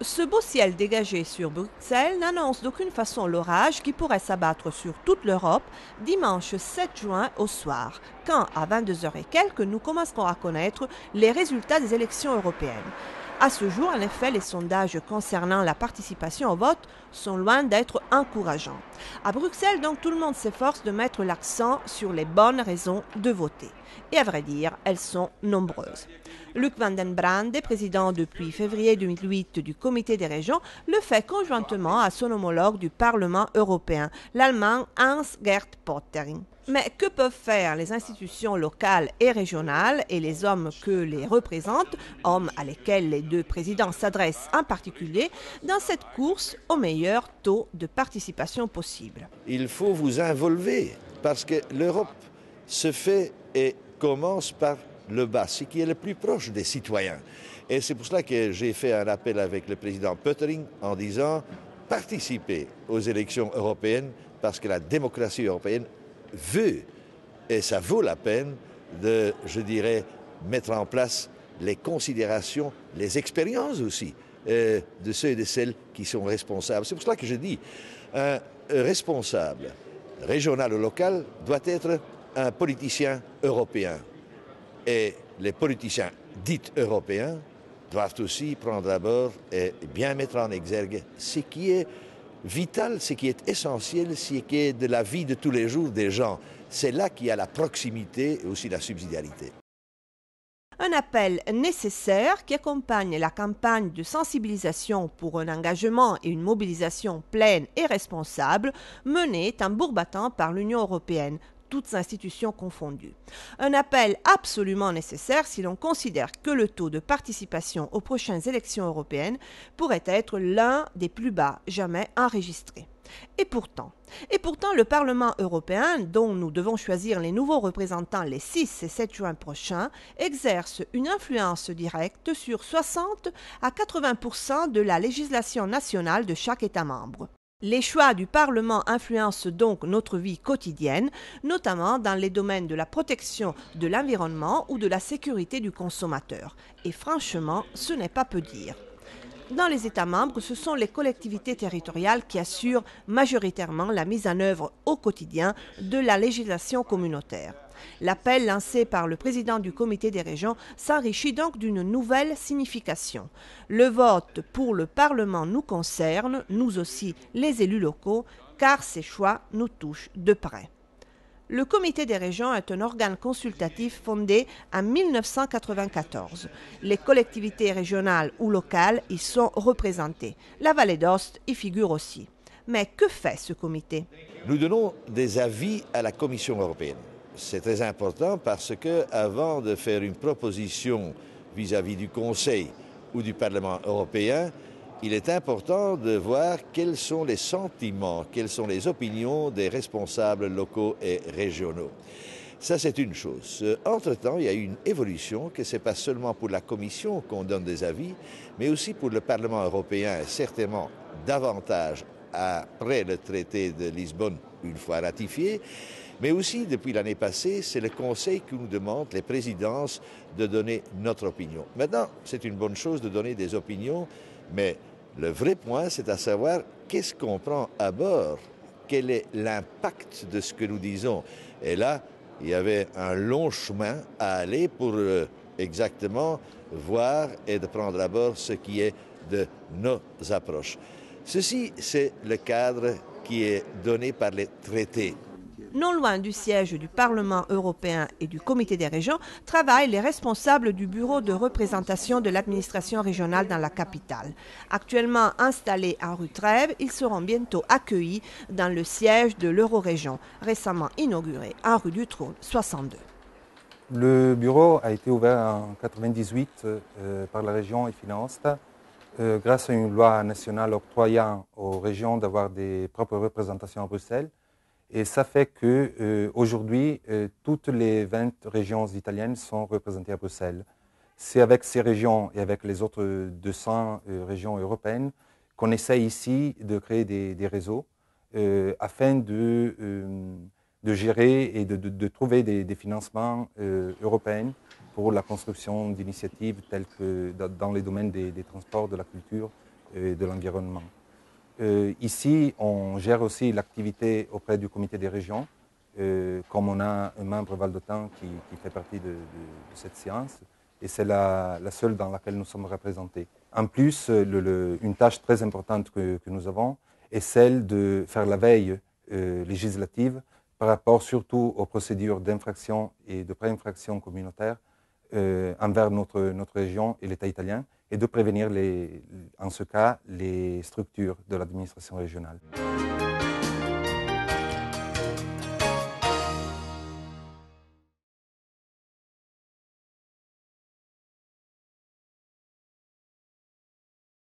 Ce beau ciel dégagé sur Bruxelles n'annonce d'aucune façon l'orage qui pourrait s'abattre sur toute l'Europe dimanche 7 juin au soir, quand à 22h et quelques nous commencerons à connaître les résultats des élections européennes. À ce jour, en effet, les sondages concernant la participation au vote sont loin d'être encourageants. À Bruxelles, donc, tout le monde s'efforce de mettre l'accent sur les bonnes raisons de voter. Et à vrai dire, elles sont nombreuses. Luc van den Brande, président depuis février 2008 du comité des régions, le fait conjointement à son homologue du Parlement européen, l'allemand hans gert Pottering. Mais que peuvent faire les institutions locales et régionales et les hommes que les représentent, hommes à lesquels les deux présidents s'adressent en particulier, dans cette course au meilleur taux de participation possible Il faut vous involver parce que l'Europe se fait et commence par le bas, ce qui est le plus proche des citoyens. Et c'est pour cela que j'ai fait un appel avec le président Pöttering en disant participez aux élections européennes parce que la démocratie européenne veut, et ça vaut la peine de, je dirais, mettre en place les considérations, les expériences aussi euh, de ceux et de celles qui sont responsables. C'est pour cela que je dis, un responsable régional ou local doit être un politicien européen. Et les politiciens dits européens doivent aussi prendre d'abord bord et bien mettre en exergue ce qui est vital, ce qui est essentiel, ce qui est de la vie de tous les jours des gens. C'est là qu'il y a la proximité et aussi la subsidiarité. Un appel nécessaire qui accompagne la campagne de sensibilisation pour un engagement et une mobilisation pleine et responsable menée tambour battant par l'Union européenne toutes institutions confondues. Un appel absolument nécessaire si l'on considère que le taux de participation aux prochaines élections européennes pourrait être l'un des plus bas jamais enregistrés. Et pourtant, et pourtant, le Parlement européen, dont nous devons choisir les nouveaux représentants les 6 et 7 juin prochains, exerce une influence directe sur 60 à 80 de la législation nationale de chaque État membre. Les choix du Parlement influencent donc notre vie quotidienne, notamment dans les domaines de la protection de l'environnement ou de la sécurité du consommateur. Et franchement, ce n'est pas peu dire. Dans les États membres, ce sont les collectivités territoriales qui assurent majoritairement la mise en œuvre au quotidien de la législation communautaire. L'appel lancé par le président du comité des régions s'enrichit donc d'une nouvelle signification. Le vote pour le Parlement nous concerne, nous aussi les élus locaux, car ces choix nous touchent de près. Le comité des régions est un organe consultatif fondé en 1994. Les collectivités régionales ou locales y sont représentées. La vallée d'Ost y figure aussi. Mais que fait ce comité Nous donnons des avis à la Commission européenne. C'est très important parce que avant de faire une proposition vis-à-vis du Conseil ou du Parlement européen, il est important de voir quels sont les sentiments, quelles sont les opinions des responsables locaux et régionaux. Ça, c'est une chose. Entre-temps, il y a eu une évolution, que ce n'est pas seulement pour la Commission qu'on donne des avis, mais aussi pour le Parlement européen, certainement davantage après le traité de Lisbonne une fois ratifié, mais aussi depuis l'année passée, c'est le Conseil qui nous demande, les présidences, de donner notre opinion. Maintenant, c'est une bonne chose de donner des opinions, mais le vrai point, c'est à savoir qu'est-ce qu'on prend à bord, quel est l'impact de ce que nous disons. Et là, il y avait un long chemin à aller pour euh, exactement voir et de prendre à bord ce qui est de nos approches. Ceci, c'est le cadre qui est donné par les traités. Non loin du siège du Parlement européen et du Comité des régions, travaillent les responsables du bureau de représentation de l'administration régionale dans la capitale. Actuellement installés à rue Trèves, ils seront bientôt accueillis dans le siège de l'Eurorégion, récemment inauguré en rue du Trône 62. Le bureau a été ouvert en 1998 euh, par la région et Finance euh, grâce à une loi nationale octroyant aux régions d'avoir des propres représentations à Bruxelles. Et ça fait que euh, aujourd'hui, euh, toutes les 20 régions italiennes sont représentées à Bruxelles. C'est avec ces régions et avec les autres 200 régions européennes qu'on essaie ici de créer des réseaux afin de de gérer et de, trouver des, financements euh, européens pour la construction d'initiatives telles que dans les domaines des, transports, de la culture et de l'environnement. Euh, ici, on gère aussi l'activité auprès du comité des régions, euh, comme on a un membre Val qui, fait partie de, cette séance, et c'est la, seule dans laquelle nous sommes représentés. En plus, une tâche très importante que, nous avons est celle de faire la veille législative par rapport surtout aux procédures d'infraction et de préinfraction infraction communautaire euh, envers notre, notre région et l'État italien, et de prévenir les, en ce cas les structures de l'administration régionale.